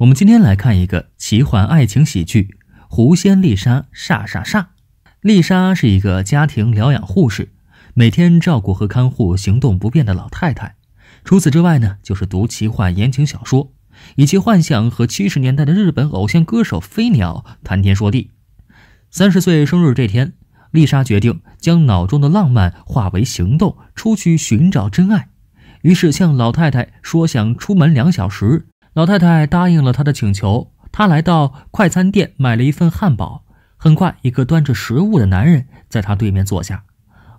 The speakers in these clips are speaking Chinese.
我们今天来看一个奇幻爱情喜剧《狐仙丽莎》。啥啥啥？丽莎是一个家庭疗养护士，每天照顾和看护行动不便的老太太。除此之外呢，就是读奇幻言情小说，以及幻想和七十年代的日本偶像歌手飞鸟谈天说地。三十岁生日这天，丽莎决定将脑中的浪漫化为行动，出去寻找真爱。于是向老太太说想出门两小时。老太太答应了他的请求，他来到快餐店买了一份汉堡。很快，一个端着食物的男人在他对面坐下。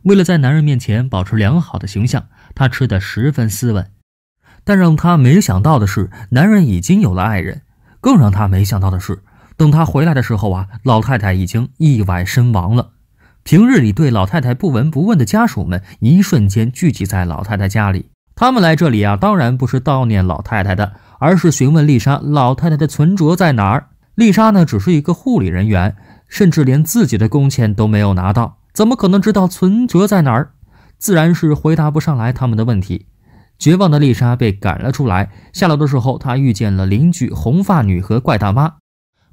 为了在男人面前保持良好的形象，他吃得十分斯文。但让他没想到的是，男人已经有了爱人。更让他没想到的是，等他回来的时候啊，老太太已经意外身亡了。平日里对老太太不闻不问的家属们，一瞬间聚集在老太太家里。他们来这里啊，当然不是悼念老太太的。而是询问丽莎老太太的存折在哪儿？丽莎呢，只是一个护理人员，甚至连自己的工钱都没有拿到，怎么可能知道存折在哪儿？自然是回答不上来他们的问题。绝望的丽莎被赶了出来。下楼的时候，她遇见了邻居红发女和怪大妈。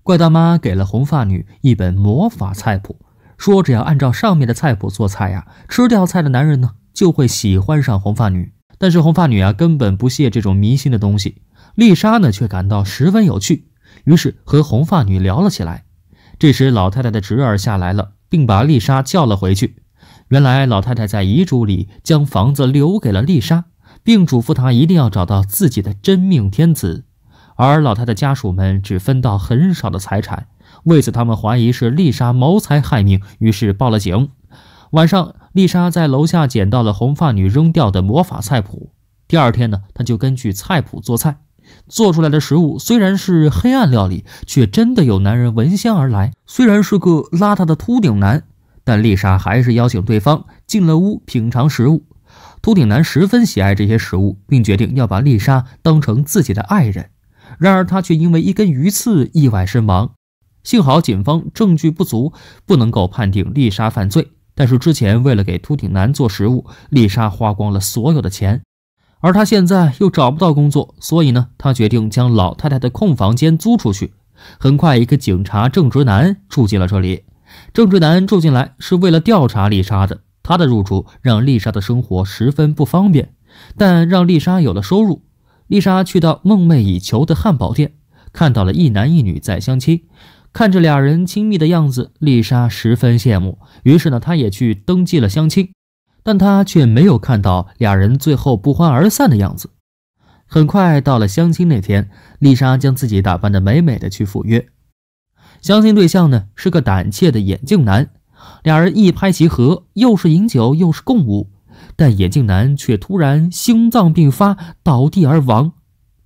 怪大妈给了红发女一本魔法菜谱，说只要按照上面的菜谱做菜呀，吃掉菜的男人呢就会喜欢上红发女。但是红发女啊，根本不屑这种迷信的东西。丽莎呢却感到十分有趣，于是和红发女聊了起来。这时老太太的侄儿下来了，并把丽莎叫了回去。原来老太太在遗嘱里将房子留给了丽莎，并嘱咐她一定要找到自己的真命天子。而老太太家属们只分到很少的财产，为此他们怀疑是丽莎谋财害命，于是报了警。晚上，丽莎在楼下捡到了红发女扔掉的魔法菜谱。第二天呢，她就根据菜谱做菜。做出来的食物虽然是黑暗料理，却真的有男人闻香而来。虽然是个邋遢的秃顶男，但丽莎还是邀请对方进了屋品尝食物。秃顶男十分喜爱这些食物，并决定要把丽莎当成自己的爱人。然而他却因为一根鱼刺意外身亡。幸好警方证据不足，不能够判定丽莎犯罪。但是之前为了给秃顶男做食物，丽莎花光了所有的钱。而他现在又找不到工作，所以呢，他决定将老太太的空房间租出去。很快，一个警察正直男住进了这里。正直男住进来是为了调查丽莎的，他的入住让丽莎的生活十分不方便，但让丽莎有了收入。丽莎去到梦寐以求的汉堡店，看到了一男一女在相亲，看着俩人亲密的样子，丽莎十分羡慕。于是呢，她也去登记了相亲。但他却没有看到俩人最后不欢而散的样子。很快到了相亲那天，丽莎将自己打扮的美美的去赴约。相亲对象呢是个胆怯的眼镜男，俩人一拍即合，又是饮酒又是共舞，但眼镜男却突然心脏病发倒地而亡。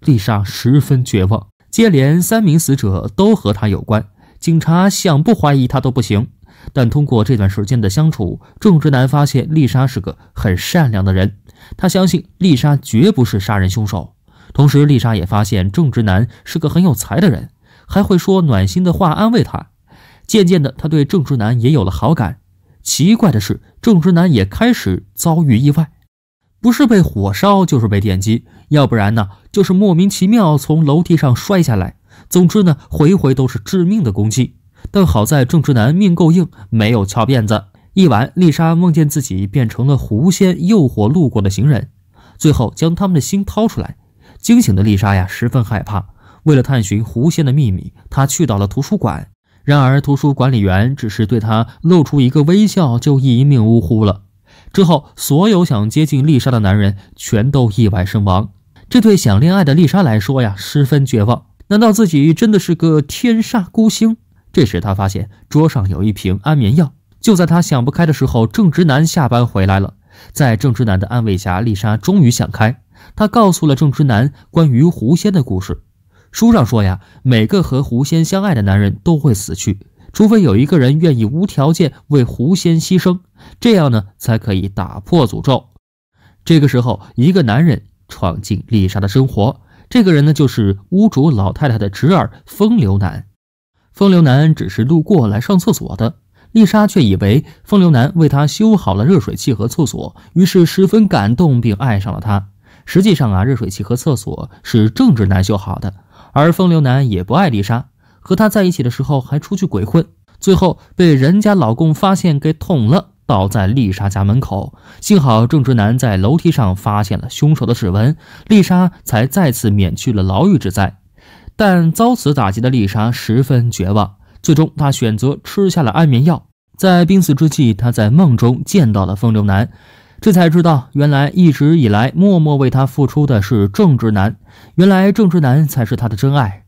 丽莎十分绝望，接连三名死者都和他有关，警察想不怀疑他都不行。但通过这段时间的相处，正直男发现丽莎是个很善良的人，他相信丽莎绝不是杀人凶手。同时，丽莎也发现正直男是个很有才的人，还会说暖心的话安慰他。渐渐的，他对正直男也有了好感。奇怪的是，正直男也开始遭遇意外，不是被火烧，就是被电击，要不然呢，就是莫名其妙从楼梯上摔下来。总之呢，回回都是致命的攻击。但好在正直男命够硬，没有翘辫子。一晚，丽莎梦见自己变成了狐仙，诱惑路过的行人，最后将他们的心掏出来。惊醒的丽莎呀，十分害怕。为了探寻狐仙的秘密，她去到了图书馆。然而，图书管理员只是对她露出一个微笑，就一命呜呼了。之后，所有想接近丽莎的男人全都意外身亡。这对想恋爱的丽莎来说呀，十分绝望。难道自己真的是个天煞孤星？这时，他发现桌上有一瓶安眠药。就在他想不开的时候，正直男下班回来了。在正直男的安慰下，丽莎终于想开。她告诉了正直男关于狐仙的故事。书上说呀，每个和狐仙相爱的男人都会死去，除非有一个人愿意无条件为狐仙牺牲，这样呢，才可以打破诅咒。这个时候，一个男人闯进丽莎的生活。这个人呢，就是屋主老太太的侄儿风流男。风流男只是路过来上厕所的，丽莎却以为风流男为她修好了热水器和厕所，于是十分感动并爱上了他。实际上啊，热水器和厕所是正直男修好的，而风流男也不爱丽莎，和她在一起的时候还出去鬼混，最后被人家老公发现给捅了，倒在丽莎家门口。幸好正直男在楼梯上发现了凶手的指纹，丽莎才再次免去了牢狱之灾。但遭此打击的丽莎十分绝望，最终她选择吃下了安眠药。在濒死之际，她在梦中见到了风流男，这才知道原来一直以来默默为她付出的是正直男。原来正直男才是她的真爱。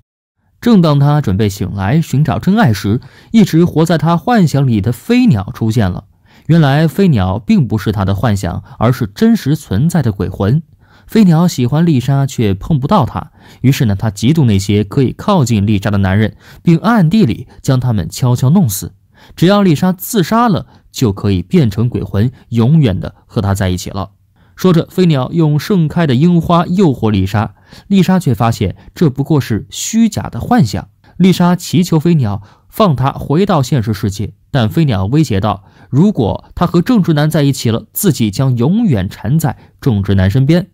正当她准备醒来寻找真爱时，一直活在她幻想里的飞鸟出现了。原来飞鸟并不是她的幻想，而是真实存在的鬼魂。飞鸟喜欢丽莎，却碰不到她。于是呢，他嫉妒那些可以靠近丽莎的男人，并暗地里将他们悄悄弄死。只要丽莎自杀了，就可以变成鬼魂，永远的和他在一起了。说着，飞鸟用盛开的樱花诱惑丽莎，丽莎却发现这不过是虚假的幻想。丽莎祈求飞鸟放她回到现实世界，但飞鸟威胁道：“如果她和种植男在一起了，自己将永远缠在种植男身边。”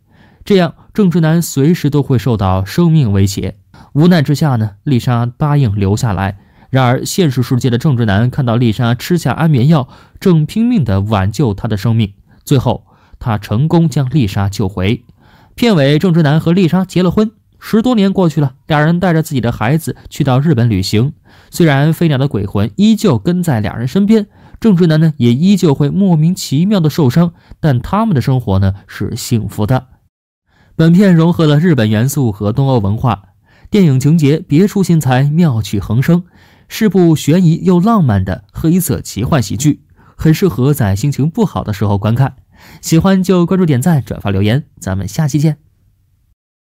这样，正直男随时都会受到生命威胁。无奈之下呢，丽莎答应留下来。然而，现实世界的郑直男看到丽莎吃下安眠药，正拼命地挽救她的生命。最后，他成功将丽莎救回。片尾，正直男和丽莎结了婚。十多年过去了，两人带着自己的孩子去到日本旅行。虽然飞鸟的鬼魂依旧跟在两人身边，正直男呢也依旧会莫名其妙的受伤，但他们的生活呢是幸福的。本片融合了日本元素和东欧文化，电影情节别出心裁，妙趣横生，是部悬疑又浪漫的黑色奇幻喜剧，很适合在心情不好的时候观看。喜欢就关注、点赞、转发、留言，咱们下期见。